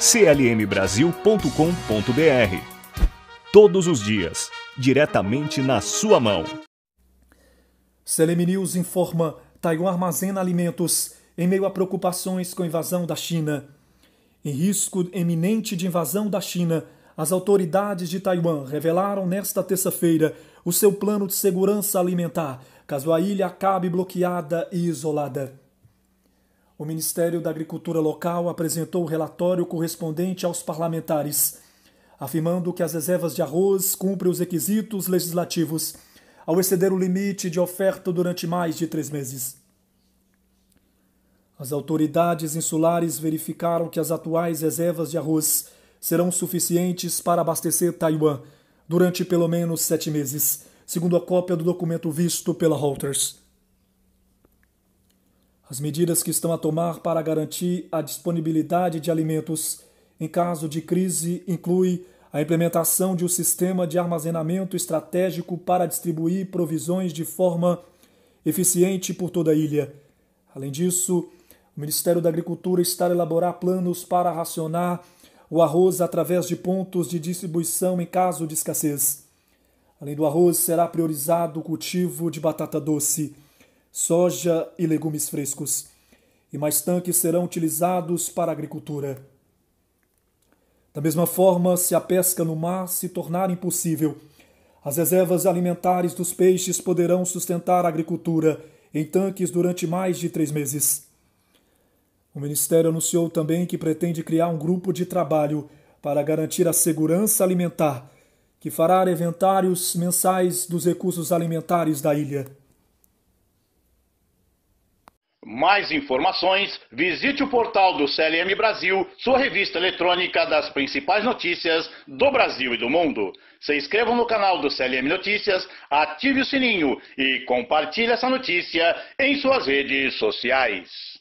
clmbrasil.com.br. Todos os dias, diretamente na sua mão. Celeme News informa: Taiwan armazena alimentos em meio a preocupações com a invasão da China. Em risco eminente de invasão da China, as autoridades de Taiwan revelaram nesta terça-feira o seu plano de segurança alimentar, caso a ilha acabe bloqueada e isolada. O Ministério da Agricultura Local apresentou o relatório correspondente aos parlamentares, afirmando que as reservas de arroz cumprem os requisitos legislativos ao exceder o limite de oferta durante mais de três meses. As autoridades insulares verificaram que as atuais reservas de arroz serão suficientes para abastecer Taiwan durante pelo menos sete meses, segundo a cópia do documento visto pela Reuters. As medidas que estão a tomar para garantir a disponibilidade de alimentos em caso de crise inclui a implementação de um sistema de armazenamento estratégico para distribuir provisões de forma eficiente por toda a ilha. Além disso, o Ministério da Agricultura está a elaborar planos para racionar o arroz através de pontos de distribuição em caso de escassez. Além do arroz, será priorizado o cultivo de batata doce soja e legumes frescos, e mais tanques serão utilizados para a agricultura. Da mesma forma, se a pesca no mar se tornar impossível, as reservas alimentares dos peixes poderão sustentar a agricultura em tanques durante mais de três meses. O Ministério anunciou também que pretende criar um grupo de trabalho para garantir a segurança alimentar, que fará inventários mensais dos recursos alimentares da ilha. Mais informações, visite o portal do CLM Brasil, sua revista eletrônica das principais notícias do Brasil e do mundo. Se inscreva no canal do CLM Notícias, ative o sininho e compartilhe essa notícia em suas redes sociais.